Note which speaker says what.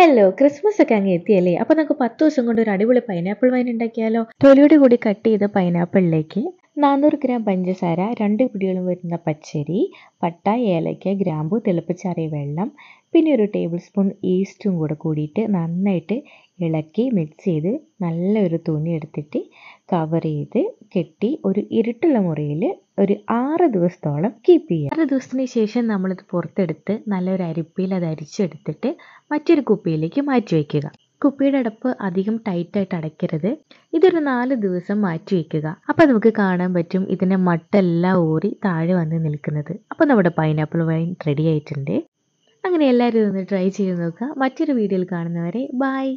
Speaker 1: hello Christmas ഒക്കെ അങ്ങ് എത്തിയല്ലേ അപ്പോൾ നമുക്ക് പത്ത് ദിവസം കൊണ്ട് ഒരു അടിപൊളി പൈനാപ്പിൾ വൈൻ ഉണ്ടാക്കിയാലോ
Speaker 2: തൊലിയുടെ കൂടി കട്ട് ചെയ്ത പൈനാപ്പിളിലേക്ക് നാനൂറ് ഗ്രാം പഞ്ചസാര രണ്ട് പിടിയോളം വരുന്ന പച്ചരി പട്ട ഏലയ്ക്ക ഗ്രാമ്പു തിളപ്പിച്ചാറിയ വെള്ളം പിന്നെ ഒരു ടേബിൾ സ്പൂൺ ഈസ്റ്റും കൂടെ കൂടിയിട്ട് നന്നായിട്ട് ഇളക്കി മിക്സ് ചെയ്ത് നല്ലൊരു തുണി എടുത്തിട്ട് കവർ ചെയ്ത് കെട്ടി ഒരു ഇരുട്ടുള്ള മുറിയിൽ ഒരു ആറ് ദിവസത്തോളം കീപ്പ് ചെയ്യുക ആറ് ദിവസത്തിന് ശേഷം നമ്മളിത് പുറത്തെടുത്ത് നല്ലൊരു അരിപ്പിയിൽ അത് അരിച്ചെടുത്തിട്ട് മറ്റൊരു കുപ്പിയിലേക്ക് മാറ്റി വയ്ക്കുക കുപ്പിയുടെ അടപ്പ് അധികം ടൈറ്റായിട്ട് അടയ്ക്കരുത് ഇതൊരു നാല് ദിവസം മാറ്റി വയ്ക്കുക അപ്പോൾ നമുക്ക് കാണാൻ പറ്റും ഇതിനെ മട്ടെല്ലാം ഊറി താഴെ വന്ന് നിൽക്കുന്നത് അപ്പോൾ നമ്മുടെ പൈനാപ്പിൾ വൈൻ റെഡി ആയിട്ടുണ്ട്
Speaker 3: അങ്ങനെ എല്ലാവരും ഒന്ന് ട്രൈ ചെയ്ത് നോക്കുക മറ്റൊരു വീഡിയോയിൽ കാണുന്നവരെ ബായ്